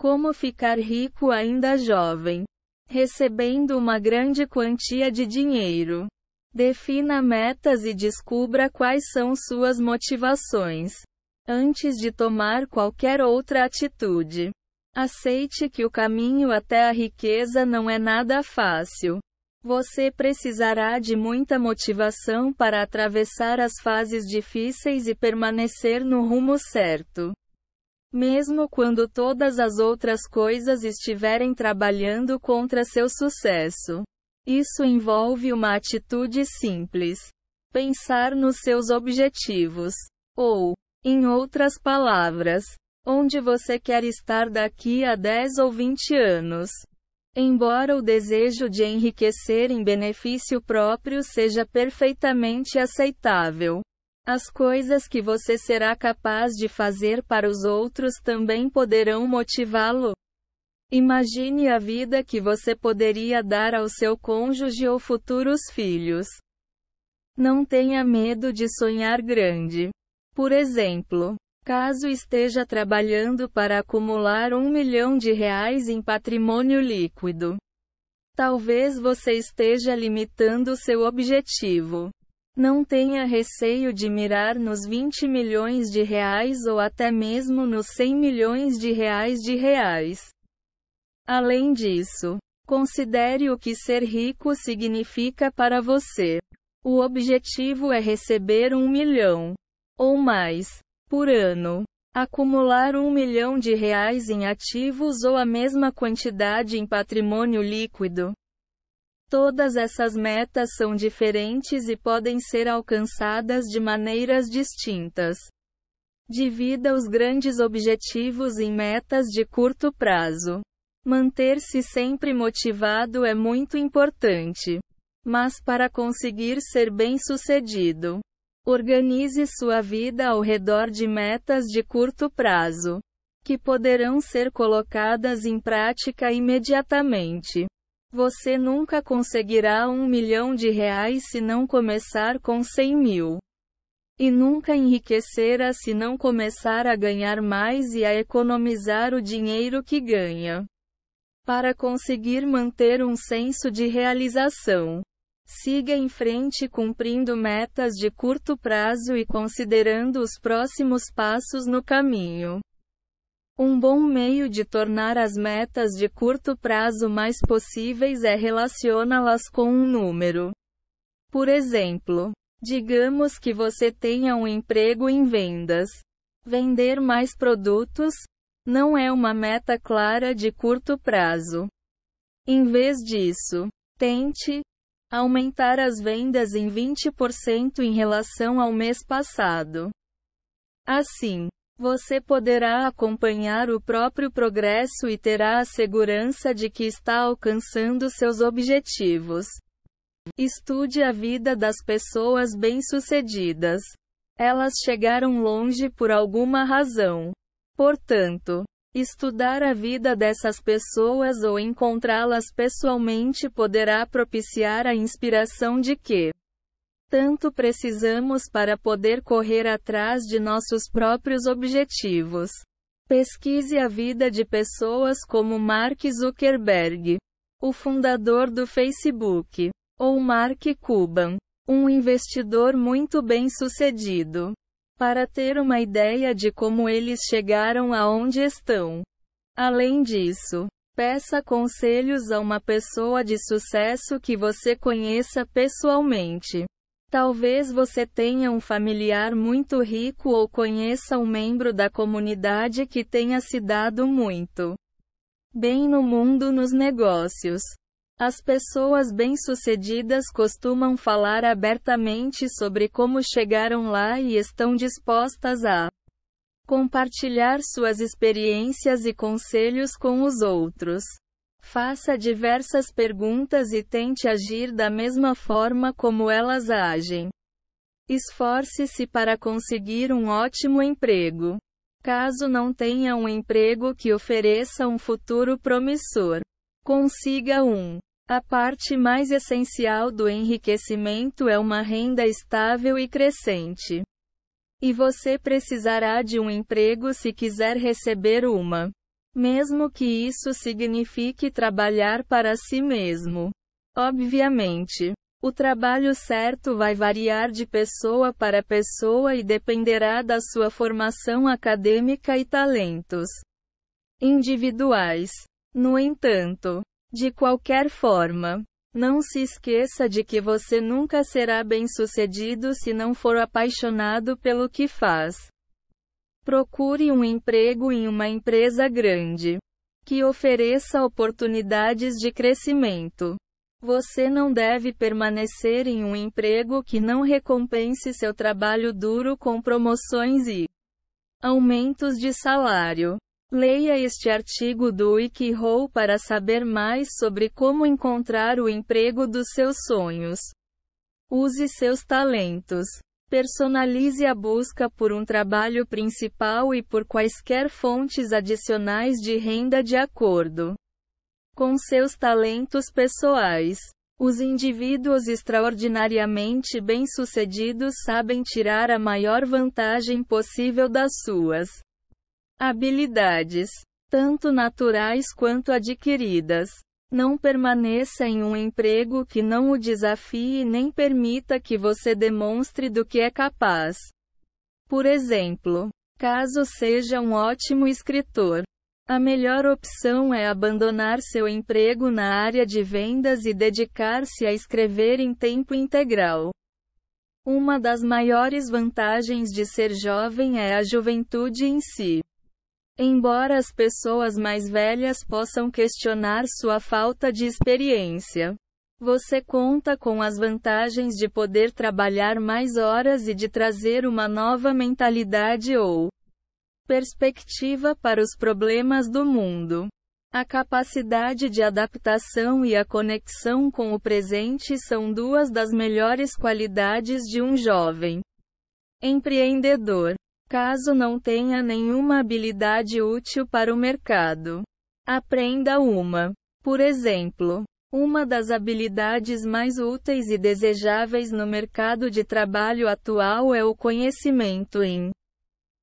Como ficar rico ainda jovem? Recebendo uma grande quantia de dinheiro. Defina metas e descubra quais são suas motivações. Antes de tomar qualquer outra atitude, aceite que o caminho até a riqueza não é nada fácil. Você precisará de muita motivação para atravessar as fases difíceis e permanecer no rumo certo. Mesmo quando todas as outras coisas estiverem trabalhando contra seu sucesso. Isso envolve uma atitude simples. Pensar nos seus objetivos. Ou, em outras palavras, onde você quer estar daqui a 10 ou 20 anos. Embora o desejo de enriquecer em benefício próprio seja perfeitamente aceitável, as coisas que você será capaz de fazer para os outros também poderão motivá-lo. Imagine a vida que você poderia dar ao seu cônjuge ou futuros filhos. Não tenha medo de sonhar grande. Por exemplo, caso esteja trabalhando para acumular um milhão de reais em patrimônio líquido, talvez você esteja limitando seu objetivo. Não tenha receio de mirar nos 20 milhões de reais ou até mesmo nos 100 milhões de reais de reais. Além disso, considere o que ser rico significa para você. O objetivo é receber um milhão ou mais por ano. Acumular um milhão de reais em ativos ou a mesma quantidade em patrimônio líquido. Todas essas metas são diferentes e podem ser alcançadas de maneiras distintas. Divida os grandes objetivos em metas de curto prazo. Manter-se sempre motivado é muito importante. Mas para conseguir ser bem-sucedido, organize sua vida ao redor de metas de curto prazo, que poderão ser colocadas em prática imediatamente. Você nunca conseguirá um milhão de reais se não começar com cem mil. E nunca enriquecerá se não começar a ganhar mais e a economizar o dinheiro que ganha. Para conseguir manter um senso de realização, siga em frente cumprindo metas de curto prazo e considerando os próximos passos no caminho. Um bom meio de tornar as metas de curto prazo mais possíveis é relacioná-las com um número. Por exemplo, digamos que você tenha um emprego em vendas. Vender mais produtos não é uma meta clara de curto prazo. Em vez disso, tente aumentar as vendas em 20% em relação ao mês passado. Assim, você poderá acompanhar o próprio progresso e terá a segurança de que está alcançando seus objetivos. Estude a vida das pessoas bem-sucedidas. Elas chegaram longe por alguma razão. Portanto, estudar a vida dessas pessoas ou encontrá-las pessoalmente poderá propiciar a inspiração de que tanto precisamos para poder correr atrás de nossos próprios objetivos. Pesquise a vida de pessoas como Mark Zuckerberg, o fundador do Facebook, ou Mark Cuban, um investidor muito bem sucedido. Para ter uma ideia de como eles chegaram aonde estão. Além disso, peça conselhos a uma pessoa de sucesso que você conheça pessoalmente. Talvez você tenha um familiar muito rico ou conheça um membro da comunidade que tenha se dado muito bem no mundo nos negócios. As pessoas bem-sucedidas costumam falar abertamente sobre como chegaram lá e estão dispostas a compartilhar suas experiências e conselhos com os outros. Faça diversas perguntas e tente agir da mesma forma como elas agem. Esforce-se para conseguir um ótimo emprego. Caso não tenha um emprego que ofereça um futuro promissor, consiga um. A parte mais essencial do enriquecimento é uma renda estável e crescente. E você precisará de um emprego se quiser receber uma. Mesmo que isso signifique trabalhar para si mesmo. Obviamente, o trabalho certo vai variar de pessoa para pessoa e dependerá da sua formação acadêmica e talentos individuais. No entanto, de qualquer forma, não se esqueça de que você nunca será bem-sucedido se não for apaixonado pelo que faz. Procure um emprego em uma empresa grande que ofereça oportunidades de crescimento. Você não deve permanecer em um emprego que não recompense seu trabalho duro com promoções e aumentos de salário. Leia este artigo do WikiHow para saber mais sobre como encontrar o emprego dos seus sonhos. Use seus talentos. Personalize a busca por um trabalho principal e por quaisquer fontes adicionais de renda de acordo com seus talentos pessoais. Os indivíduos extraordinariamente bem-sucedidos sabem tirar a maior vantagem possível das suas habilidades, tanto naturais quanto adquiridas. Não permaneça em um emprego que não o desafie nem permita que você demonstre do que é capaz. Por exemplo, caso seja um ótimo escritor, a melhor opção é abandonar seu emprego na área de vendas e dedicar-se a escrever em tempo integral. Uma das maiores vantagens de ser jovem é a juventude em si. Embora as pessoas mais velhas possam questionar sua falta de experiência, você conta com as vantagens de poder trabalhar mais horas e de trazer uma nova mentalidade ou perspectiva para os problemas do mundo. A capacidade de adaptação e a conexão com o presente são duas das melhores qualidades de um jovem empreendedor. Caso não tenha nenhuma habilidade útil para o mercado, aprenda uma. Por exemplo, uma das habilidades mais úteis e desejáveis no mercado de trabalho atual é o conhecimento em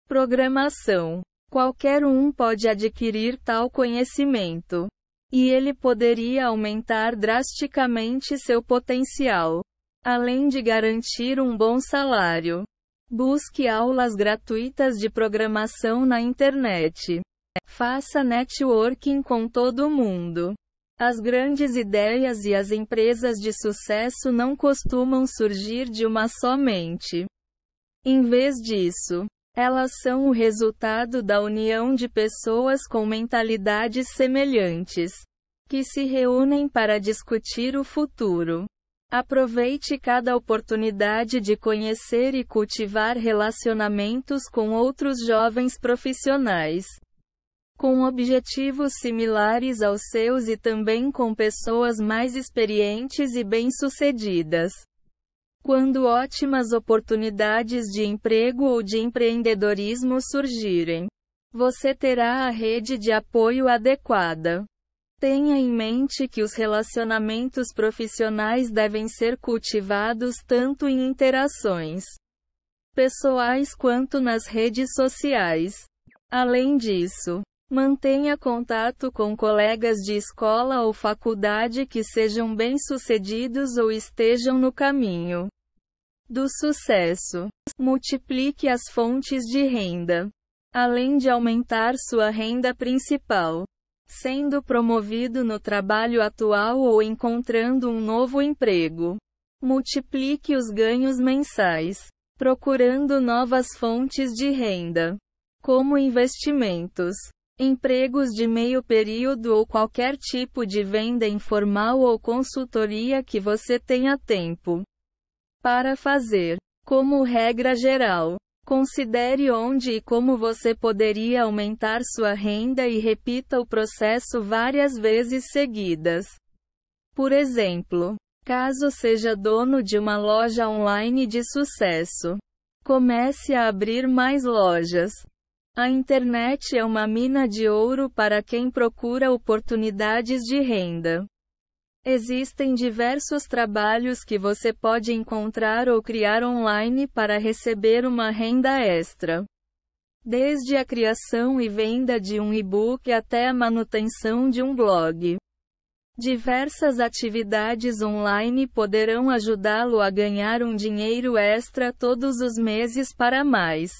programação. Qualquer um pode adquirir tal conhecimento. E ele poderia aumentar drasticamente seu potencial, além de garantir um bom salário. Busque aulas gratuitas de programação na internet. Faça networking com todo mundo. As grandes ideias e as empresas de sucesso não costumam surgir de uma só mente. Em vez disso, elas são o resultado da união de pessoas com mentalidades semelhantes, que se reúnem para discutir o futuro. Aproveite cada oportunidade de conhecer e cultivar relacionamentos com outros jovens profissionais. Com objetivos similares aos seus e também com pessoas mais experientes e bem-sucedidas. Quando ótimas oportunidades de emprego ou de empreendedorismo surgirem, você terá a rede de apoio adequada. Tenha em mente que os relacionamentos profissionais devem ser cultivados tanto em interações pessoais quanto nas redes sociais. Além disso, mantenha contato com colegas de escola ou faculdade que sejam bem-sucedidos ou estejam no caminho do sucesso. Multiplique as fontes de renda, além de aumentar sua renda principal sendo promovido no trabalho atual ou encontrando um novo emprego. Multiplique os ganhos mensais, procurando novas fontes de renda, como investimentos, empregos de meio período ou qualquer tipo de venda informal ou consultoria que você tenha tempo para fazer. Como regra geral, Considere onde e como você poderia aumentar sua renda e repita o processo várias vezes seguidas. Por exemplo, caso seja dono de uma loja online de sucesso, comece a abrir mais lojas. A internet é uma mina de ouro para quem procura oportunidades de renda. Existem diversos trabalhos que você pode encontrar ou criar online para receber uma renda extra. Desde a criação e venda de um e-book até a manutenção de um blog. Diversas atividades online poderão ajudá-lo a ganhar um dinheiro extra todos os meses para mais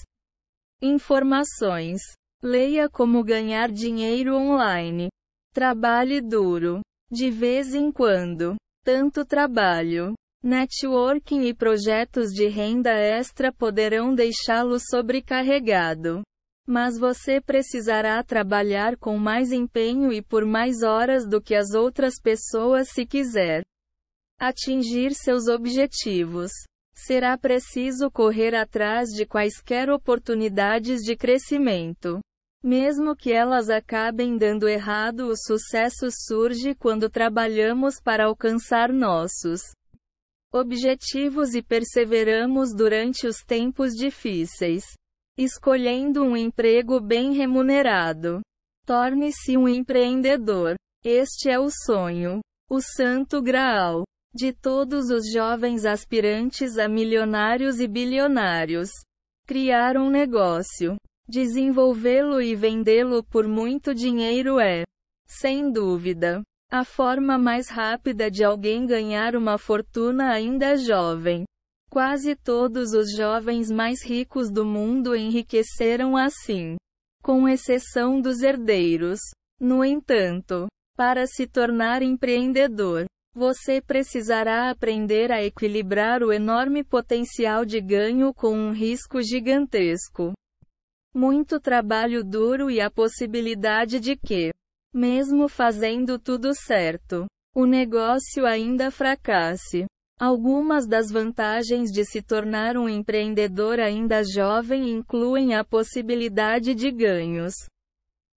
informações. Leia como ganhar dinheiro online. Trabalhe duro. De vez em quando, tanto trabalho, networking e projetos de renda extra poderão deixá-lo sobrecarregado. Mas você precisará trabalhar com mais empenho e por mais horas do que as outras pessoas se quiser atingir seus objetivos. Será preciso correr atrás de quaisquer oportunidades de crescimento. Mesmo que elas acabem dando errado, o sucesso surge quando trabalhamos para alcançar nossos objetivos e perseveramos durante os tempos difíceis. Escolhendo um emprego bem remunerado. Torne-se um empreendedor. Este é o sonho, o santo graal, de todos os jovens aspirantes a milionários e bilionários. Criar um negócio Desenvolvê-lo e vendê-lo por muito dinheiro é, sem dúvida, a forma mais rápida de alguém ganhar uma fortuna ainda jovem. Quase todos os jovens mais ricos do mundo enriqueceram assim, com exceção dos herdeiros. No entanto, para se tornar empreendedor, você precisará aprender a equilibrar o enorme potencial de ganho com um risco gigantesco muito trabalho duro e a possibilidade de que, mesmo fazendo tudo certo, o negócio ainda fracasse. Algumas das vantagens de se tornar um empreendedor ainda jovem incluem a possibilidade de ganhos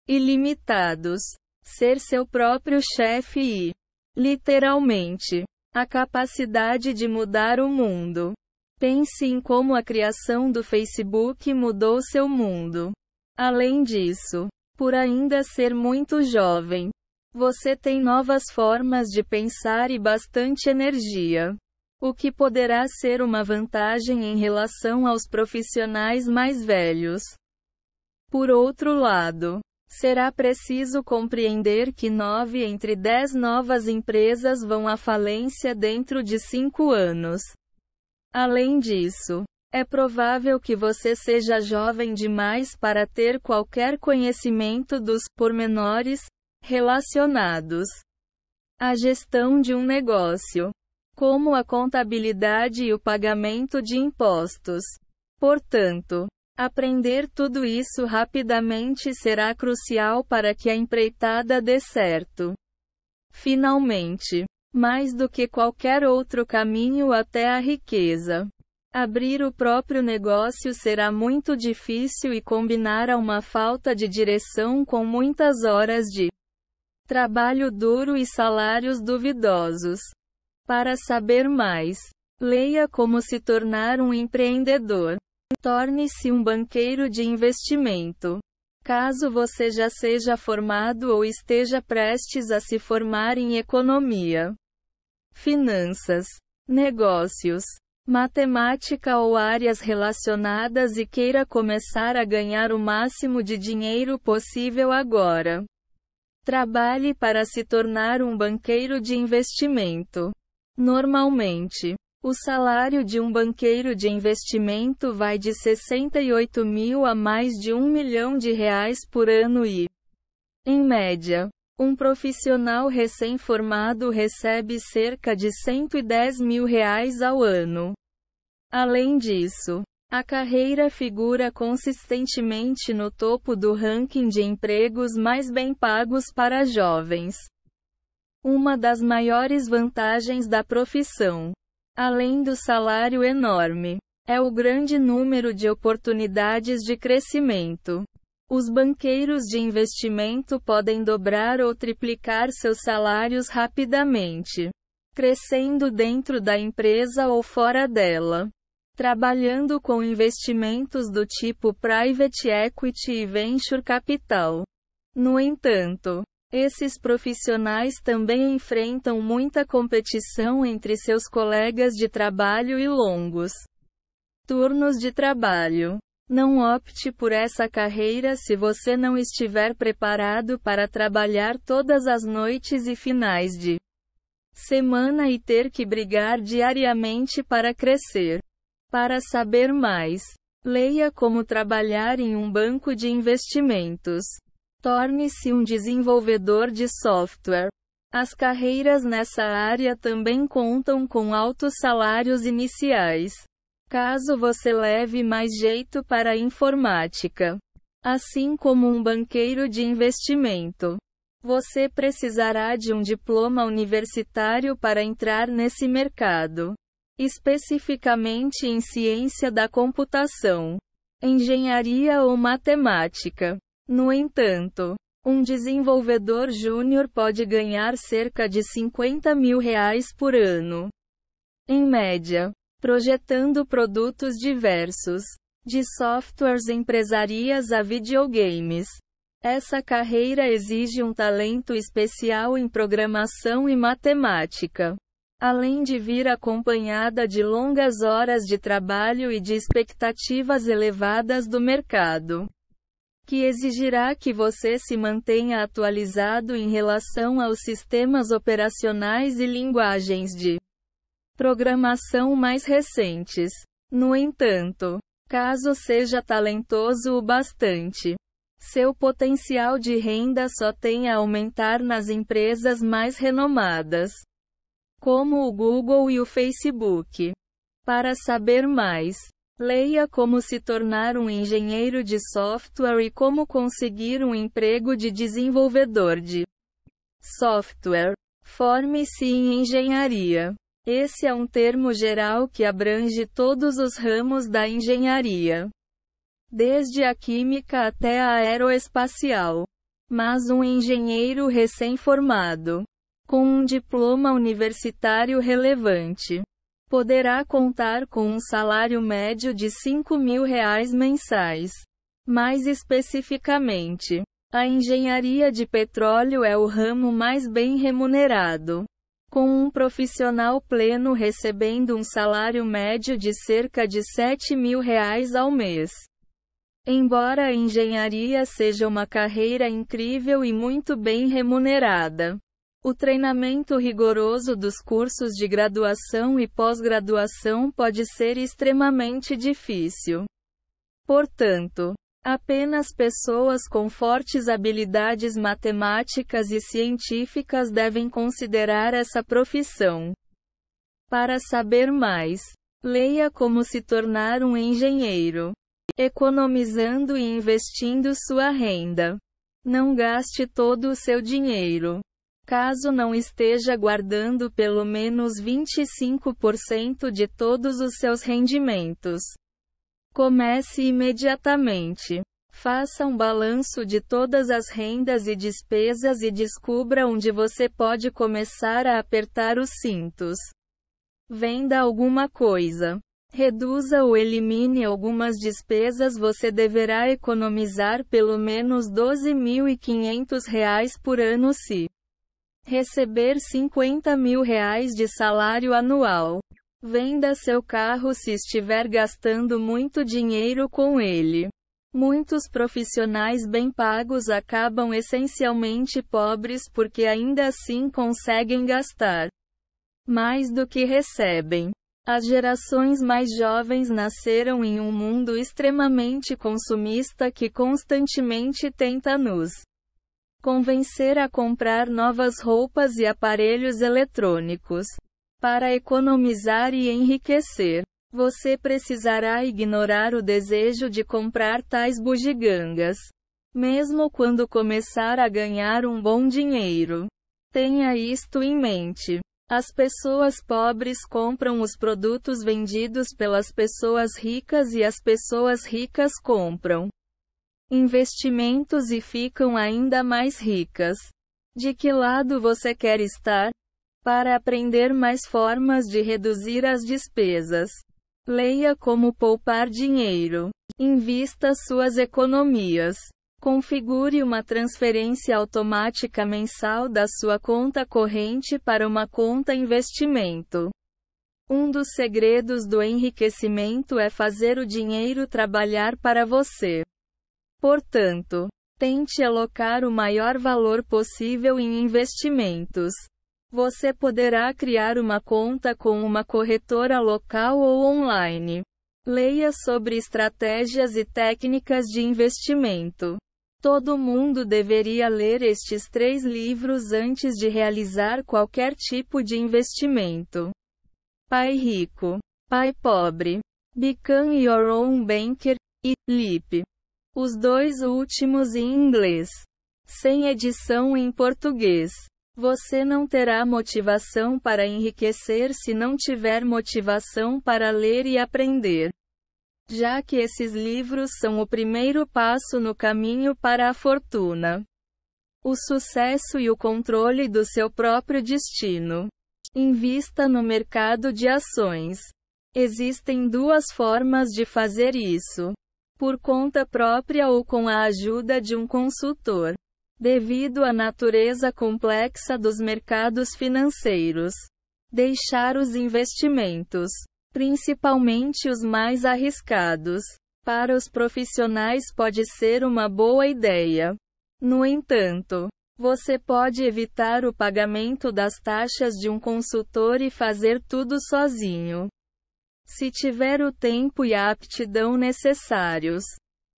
ilimitados, ser seu próprio chefe e, literalmente, a capacidade de mudar o mundo. Pense em como a criação do Facebook mudou seu mundo. Além disso, por ainda ser muito jovem, você tem novas formas de pensar e bastante energia. O que poderá ser uma vantagem em relação aos profissionais mais velhos. Por outro lado, será preciso compreender que 9 entre 10 novas empresas vão à falência dentro de 5 anos. Além disso, é provável que você seja jovem demais para ter qualquer conhecimento dos pormenores relacionados à gestão de um negócio, como a contabilidade e o pagamento de impostos. Portanto, aprender tudo isso rapidamente será crucial para que a empreitada dê certo. Finalmente, mais do que qualquer outro caminho até a riqueza. Abrir o próprio negócio será muito difícil e combinar a uma falta de direção com muitas horas de trabalho duro e salários duvidosos. Para saber mais, leia Como se tornar um empreendedor. Torne-se um banqueiro de investimento. Caso você já seja formado ou esteja prestes a se formar em economia, finanças, negócios, matemática ou áreas relacionadas e queira começar a ganhar o máximo de dinheiro possível agora. Trabalhe para se tornar um banqueiro de investimento. Normalmente, o salário de um banqueiro de investimento vai de 68 mil a mais de um milhão de reais por ano e, em média, um profissional recém-formado recebe cerca de 110 mil reais ao ano. Além disso, a carreira figura consistentemente no topo do ranking de empregos mais bem pagos para jovens. Uma das maiores vantagens da profissão Além do salário enorme, é o grande número de oportunidades de crescimento. Os banqueiros de investimento podem dobrar ou triplicar seus salários rapidamente, crescendo dentro da empresa ou fora dela. Trabalhando com investimentos do tipo private equity e venture capital. No entanto, esses profissionais também enfrentam muita competição entre seus colegas de trabalho e longos turnos de trabalho. Não opte por essa carreira se você não estiver preparado para trabalhar todas as noites e finais de semana e ter que brigar diariamente para crescer. Para saber mais, leia como trabalhar em um banco de investimentos. Torne-se um desenvolvedor de software. As carreiras nessa área também contam com altos salários iniciais. Caso você leve mais jeito para a informática, assim como um banqueiro de investimento, você precisará de um diploma universitário para entrar nesse mercado, especificamente em ciência da computação, engenharia ou matemática. No entanto, um desenvolvedor júnior pode ganhar cerca de 50 mil reais por ano, em média, projetando produtos diversos, de softwares empresarias a videogames. Essa carreira exige um talento especial em programação e matemática. Além de vir acompanhada de longas horas de trabalho e de expectativas elevadas do mercado que exigirá que você se mantenha atualizado em relação aos sistemas operacionais e linguagens de programação mais recentes. No entanto, caso seja talentoso o bastante, seu potencial de renda só tem a aumentar nas empresas mais renomadas, como o Google e o Facebook. Para saber mais, Leia como se tornar um engenheiro de software e como conseguir um emprego de desenvolvedor de software. Forme-se em engenharia. Esse é um termo geral que abrange todos os ramos da engenharia, desde a química até a aeroespacial. Mas um engenheiro recém-formado, com um diploma universitário relevante, poderá contar com um salário médio de R$ 5.000 mil reais mensais. Mais especificamente, a engenharia de petróleo é o ramo mais bem remunerado. Com um profissional pleno recebendo um salário médio de cerca de R$ 7.000 mil reais ao mês. Embora a engenharia seja uma carreira incrível e muito bem remunerada, o treinamento rigoroso dos cursos de graduação e pós-graduação pode ser extremamente difícil. Portanto, apenas pessoas com fortes habilidades matemáticas e científicas devem considerar essa profissão. Para saber mais, leia Como se tornar um engenheiro, economizando e investindo sua renda. Não gaste todo o seu dinheiro caso não esteja guardando pelo menos 25% de todos os seus rendimentos. Comece imediatamente. Faça um balanço de todas as rendas e despesas e descubra onde você pode começar a apertar os cintos. Venda alguma coisa. Reduza ou elimine algumas despesas. Você deverá economizar pelo menos R$ 12.500 por ano se Receber 50 mil reais de salário anual. Venda seu carro se estiver gastando muito dinheiro com ele. Muitos profissionais bem pagos acabam essencialmente pobres porque ainda assim conseguem gastar mais do que recebem. As gerações mais jovens nasceram em um mundo extremamente consumista que constantemente tenta nos Convencer a comprar novas roupas e aparelhos eletrônicos. Para economizar e enriquecer, você precisará ignorar o desejo de comprar tais bugigangas. Mesmo quando começar a ganhar um bom dinheiro. Tenha isto em mente. As pessoas pobres compram os produtos vendidos pelas pessoas ricas e as pessoas ricas compram investimentos e ficam ainda mais ricas. De que lado você quer estar? Para aprender mais formas de reduzir as despesas, leia Como Poupar Dinheiro. Invista suas economias. Configure uma transferência automática mensal da sua conta corrente para uma conta investimento. Um dos segredos do enriquecimento é fazer o dinheiro trabalhar para você. Portanto, tente alocar o maior valor possível em investimentos. Você poderá criar uma conta com uma corretora local ou online. Leia sobre estratégias e técnicas de investimento. Todo mundo deveria ler estes três livros antes de realizar qualquer tipo de investimento. Pai Rico, Pai Pobre, Become Your Own Banker e Lip. Os dois últimos em inglês. Sem edição em português. Você não terá motivação para enriquecer se não tiver motivação para ler e aprender. Já que esses livros são o primeiro passo no caminho para a fortuna, o sucesso e o controle do seu próprio destino. Invista no mercado de ações. Existem duas formas de fazer isso por conta própria ou com a ajuda de um consultor. Devido à natureza complexa dos mercados financeiros, deixar os investimentos, principalmente os mais arriscados, para os profissionais pode ser uma boa ideia. No entanto, você pode evitar o pagamento das taxas de um consultor e fazer tudo sozinho se tiver o tempo e a aptidão necessários.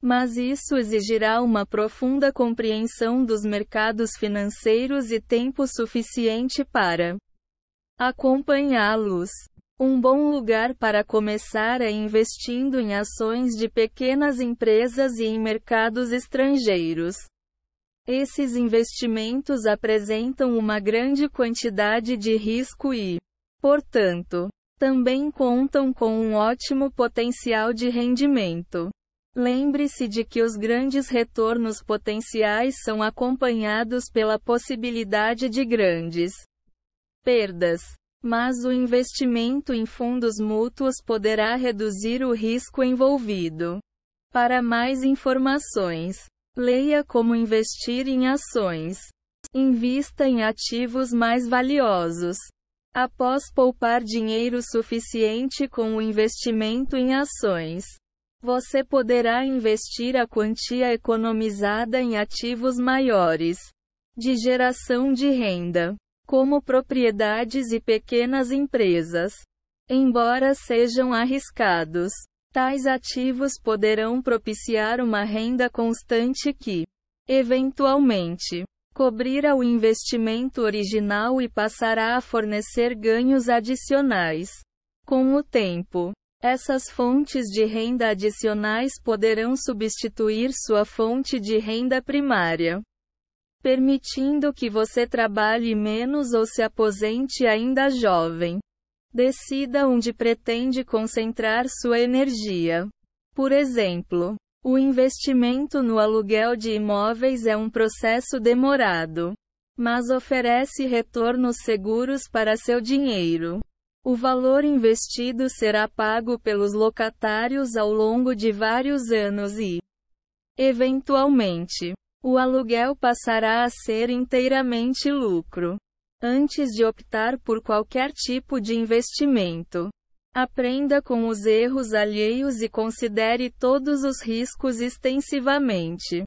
Mas isso exigirá uma profunda compreensão dos mercados financeiros e tempo suficiente para acompanhá-los. Um bom lugar para começar é investindo em ações de pequenas empresas e em mercados estrangeiros. Esses investimentos apresentam uma grande quantidade de risco e, portanto, também contam com um ótimo potencial de rendimento. Lembre-se de que os grandes retornos potenciais são acompanhados pela possibilidade de grandes perdas. Mas o investimento em fundos mútuos poderá reduzir o risco envolvido. Para mais informações, leia Como Investir em Ações. Invista em ativos mais valiosos. Após poupar dinheiro suficiente com o investimento em ações, você poderá investir a quantia economizada em ativos maiores de geração de renda, como propriedades e pequenas empresas. Embora sejam arriscados, tais ativos poderão propiciar uma renda constante que, eventualmente, cobrirá o investimento original e passará a fornecer ganhos adicionais. Com o tempo, essas fontes de renda adicionais poderão substituir sua fonte de renda primária, permitindo que você trabalhe menos ou se aposente ainda jovem. Decida onde pretende concentrar sua energia. Por exemplo, o investimento no aluguel de imóveis é um processo demorado, mas oferece retornos seguros para seu dinheiro. O valor investido será pago pelos locatários ao longo de vários anos e, eventualmente, o aluguel passará a ser inteiramente lucro. Antes de optar por qualquer tipo de investimento, Aprenda com os erros alheios e considere todos os riscos extensivamente.